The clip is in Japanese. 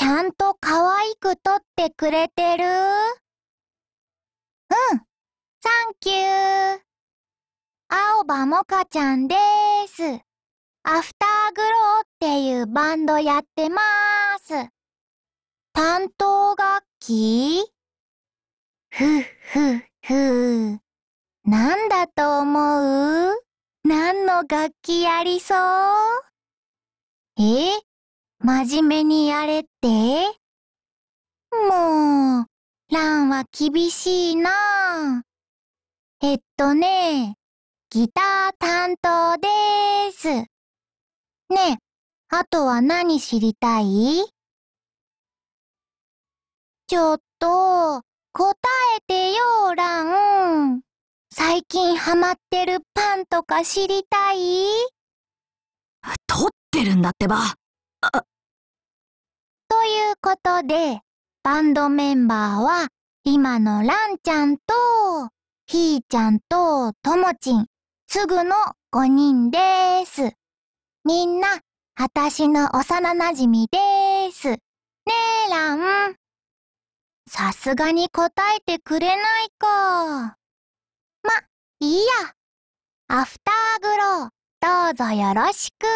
ちゃんと可愛く撮ってくれてるうん、サンキュー。青葉もかちゃんです。アフターグローっていうバンドやってまーす。担当楽器ふっふっふ。なんだと思う何の楽器やりそうえ真面目にやれって。もう、ランは厳しいなえっとね、ギター担当でーす。ねえ、あとは何知りたいちょっと、答えてよ、ラン。最近ハマってるパンとか知りたい取ってるんだってば。あ、ということで、バンドメンバーは、今のランちゃんと、ひーちゃんと、ともちん、すぐの5人です。みんな、あたしの幼なじみです。ねえ、ラン。さすがに答えてくれないか。ま、いいや。アフターグロー、どうぞよろしく